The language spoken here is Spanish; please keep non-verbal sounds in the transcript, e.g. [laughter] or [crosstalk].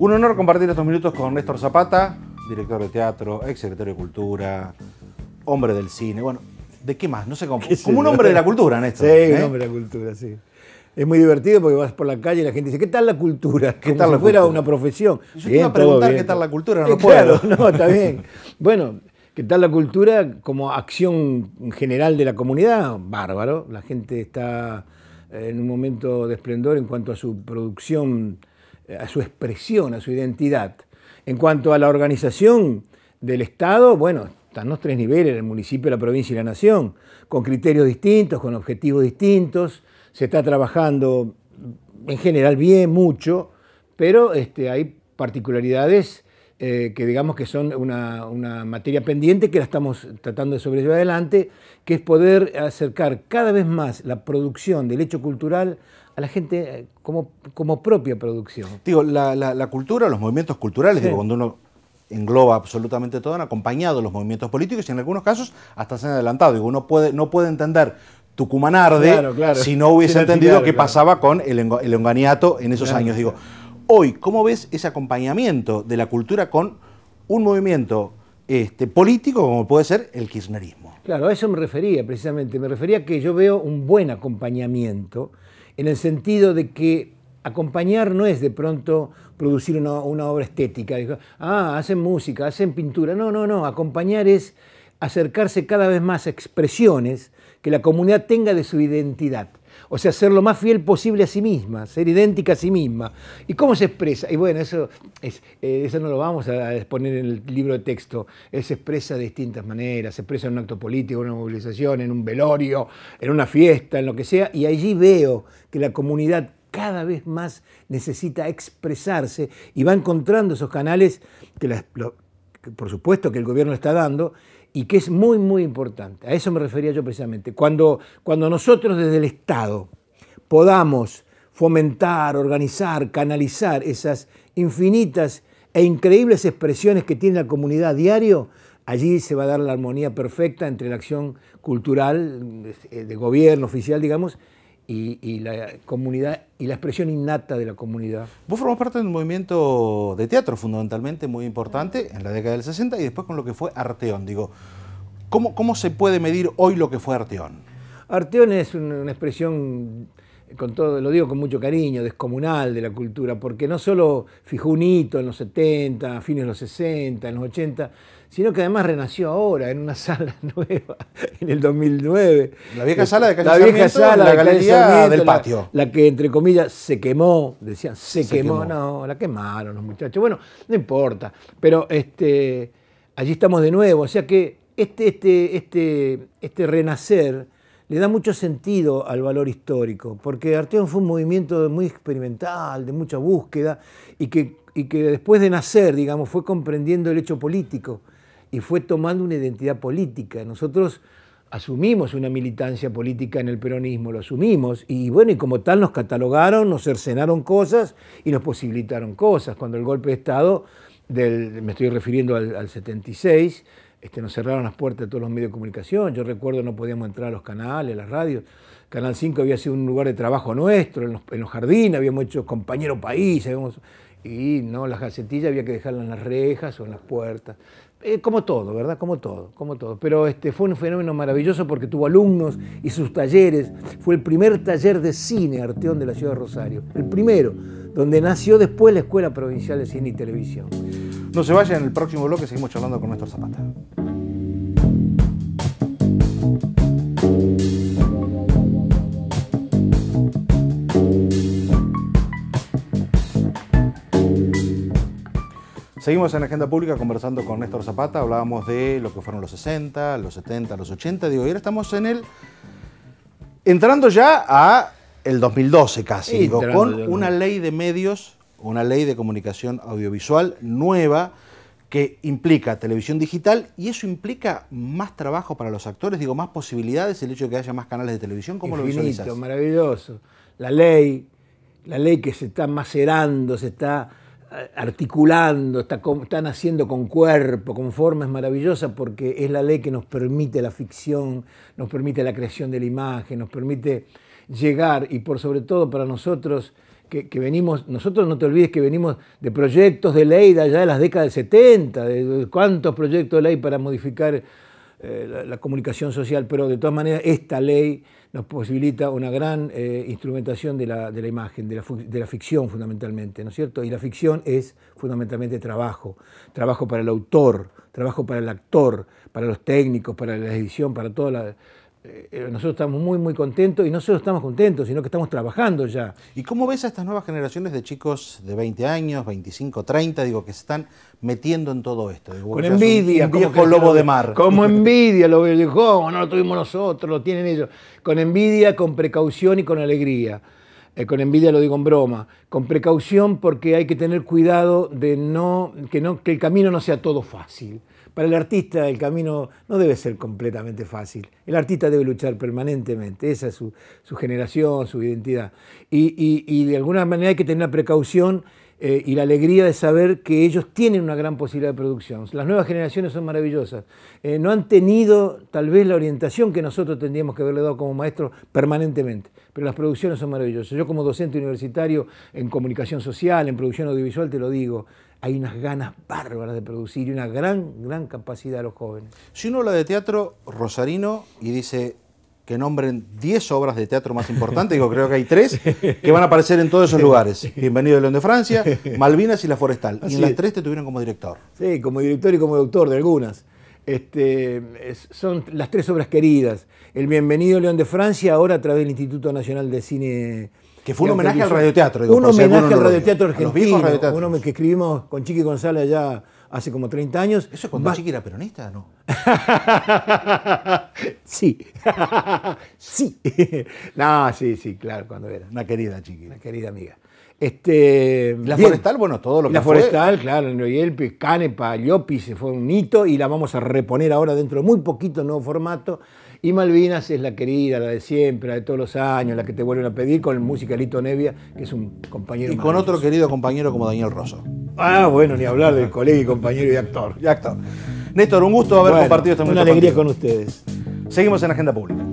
Un honor compartir estos minutos con Néstor Zapata, director de teatro, ex secretario de Cultura, hombre del cine. Bueno, ¿de qué más? No sé cómo. Como un hombre de la cultura, Néstor. Sí, ¿eh? un hombre de la cultura, sí. Es muy divertido porque vas por la calle y la gente dice, ¿qué tal la cultura? ¿Qué Como tal si fuera una profesión. Yo te iba a preguntar qué tal la cultura, no puedo. no, está bien. [laughs] bueno, ¿Qué tal la cultura como acción general de la comunidad? Bárbaro. La gente está eh, en un momento de esplendor en cuanto a su producción a su expresión, a su identidad. En cuanto a la organización del Estado, bueno, están los tres niveles, el municipio, la provincia y la nación, con criterios distintos, con objetivos distintos, se está trabajando en general bien, mucho, pero este, hay particularidades eh, que digamos que son una, una, materia pendiente que la estamos tratando de sobrellevar adelante, que es poder acercar cada vez más la producción del hecho cultural la gente eh, como, como propia producción. Digo, la, cultura, los movimientos culturales, cuando uno engloba absolutamente todo, han acompañado los movimientos políticos y en algunos casos hasta se han adelantado. Digo, uno puede, no puede entender Tucumanarde claro, si no hubiese entendido qué pasaba con el, el enganiato en esos años. Digo, hoy, ¿cómo ves ese acompañamiento de la cultura con un movimiento este, político como puede ser el kirchnerismo? Claro, a eso me refería precisamente. Me refería que yo veo un buen acompañamiento en el sentido de que acompañar no es de pronto producir una, obra estética, ah, hacen música, hacen pintura, no, no, no, acompañar es acercarse cada vez más a expresiones que la comunidad tenga de su identidad. O sea, ser lo más fiel posible a sí misma, ser idéntica a sí misma. ¿Y cómo se expresa? Y bueno, eso, eh, eso no lo vamos a exponer en el libro de texto. se expresa de distintas maneras, se expresa en un acto político, en una movilización, en un velorio, en una fiesta, en lo que sea. Y allí veo que la comunidad cada vez más necesita expresarse y va encontrando esos canales que por supuesto que el gobierno está dando y que es muy, muy importante. A eso me refería yo precisamente. Cuando, cuando nosotros desde el Estado podamos fomentar, organizar, canalizar esas infinitas e increíbles expresiones que tiene la comunidad diario, allí se va a dar la armonía perfecta entre la acción cultural eh, de gobierno oficial, digamos, y, la comunidad y la expresión innata de la comunidad. Vos formás parte de un movimiento de teatro fundamentalmente muy importante en la década del 60 y después con lo que fue Arteón. Digo, ¿cómo, cómo se puede medir hoy lo que fue Arteón? Arteón es una expresión con todo, lo digo con mucho cariño, descomunal de la cultura, porque no solo fijó un hito en los 70, a fines de los 60, en los 80, sino que además renació ahora en una [laughs] sala nueva, en el 2009. La vieja sala de Calle La vieja sala la galería del patio. La, que, entre comillas, se quemó, decían, se, quemó. No, la quemaron los muchachos. Bueno, no importa, pero este, allí estamos de nuevo, o sea que este, este, este, este renacer le da mucho sentido al valor histórico, porque Arteón fue un movimiento muy experimental, de mucha búsqueda, y que, que después de nacer, digamos, fue comprendiendo el hecho político y fue tomando una identidad política. Nosotros asumimos una militancia política en el peronismo, lo asumimos, y bueno, y como tal nos catalogaron, nos cercenaron cosas y nos posibilitaron cosas. Cuando el golpe de Estado, del, me estoy refiriendo al 76, este, nos cerraron las puertas de todos los medios de comunicación. Yo recuerdo no podíamos entrar a los canales, a las radios. Canal 5 había sido un lugar de trabajo nuestro, en los, jardines, habíamos hecho compañero país, y no, las gacetillas había que dejarlas en las rejas o en las puertas. Eh, como todo, ¿verdad? Como todo, como todo. Pero este, fue un fenómeno maravilloso porque tuvo alumnos y sus talleres. Fue el primer taller de cine Arteón de la ciudad de Rosario. El primero, donde nació después la Escuela Provincial de Cine y Televisión. No se vayan, en el próximo bloque seguimos charlando con Néstor Zapata. Seguimos en Agenda Pública conversando con Néstor Zapata, hablábamos de lo que fueron los 60, los 70, los 80, digo, y ahora estamos en el... entrando ya a el 2012 casi, con una ley de medios una ley de comunicación audiovisual nueva que implica televisión digital y eso implica más trabajo para los actores, digo, más posibilidades, el hecho de que haya más canales de televisión, ¿cómo lo lo visualizas? maravilloso. La ley, la ley que se está macerando, se está eh, articulando, está, están haciendo con cuerpo, con forma, es maravillosa porque es la ley que nos permite la ficción, nos permite la creación de la imagen, nos permite llegar y por sobre todo para nosotros que, venimos, nosotros no te olvides que venimos de proyectos de ley de allá de las décadas del 70, de cuántos proyectos de ley para modificar eh, la, comunicación social, pero de todas maneras esta ley nos posibilita una gran eh, instrumentación de la, imagen, de la, de la, ficción fundamentalmente, ¿no es cierto? Y la ficción es fundamentalmente trabajo, trabajo para el autor, trabajo para el actor, para los técnicos, para la edición, para toda la, eh, eh, nosotros estamos muy, muy contentos y no solo estamos contentos, sino que estamos trabajando ya. ¿Y cómo ves a estas nuevas generaciones de chicos de 20 años, 25, 30, digo, que se están metiendo en todo esto? Con envidia. viejo lobo de mar. Como [laughs] envidia, lo dijo, no lo tuvimos nosotros, lo tienen ellos. Con envidia, con precaución y con alegría. Eh, con envidia lo digo en broma, con precaución porque hay que tener cuidado de no que, el camino no sea todo fácil. Para el artista el camino no debe ser completamente fácil. El artista debe luchar permanentemente, esa es su, generación, su identidad. Y, y de alguna manera hay que tener una precaución eh, y la alegría de saber que ellos tienen una gran posibilidad de producción. Las nuevas generaciones son maravillosas. Eh, no han tenido tal vez la orientación que nosotros tendríamos que haberle dado como maestros permanentemente, pero las producciones son maravillosas. Yo como docente universitario en comunicación social, en producción audiovisual, te lo digo, hay unas ganas bárbaras de producir y una gran, gran capacidad de los jóvenes. Si uno habla de teatro rosarino y dice que nombren 10 obras de teatro más importantes, digo, creo que hay tres, que van a aparecer en todos esos lugares. [laughs] Bienvenido León de Francia, [laughs] Malvinas y La Forestal. y en las tres te tuvieron como director. Sí, como director y como doctor de algunas. Este, son las tres obras queridas. El Bienvenido León de Francia, ahora a través del Instituto Nacional de Cine. Que fue un homenaje al radioteatro. Digo, un homenaje al radioteatro argentino. Uno que escribimos con Chiqui González allá hace como 30 años. ¿Eso es cuando era peronista, no? [laughs] sí. [laughs] sí. [laughs] no, sí, sí, claro, cuando era. Una querida Chiqui. Una querida amiga. Este, la forestal, bueno, todo lo que La forestal, claro, Noyelpi, Canepa, Llopi, se fue un hito y la vamos a reponer ahora dentro de muy poquito, nuevo formato. Y Malvinas es la querida, la de siempre, la de todos los años, la que te vuelven a pedir con el musicalito Nevia, que es un compañero. Y con otro querido compañero como Daniel Rosso. Ah, bueno, ni hablar del colega y compañero y actor. actor. Néstor, un gusto haber compartido esta Una alegría con ustedes. Seguimos en Agenda Pública.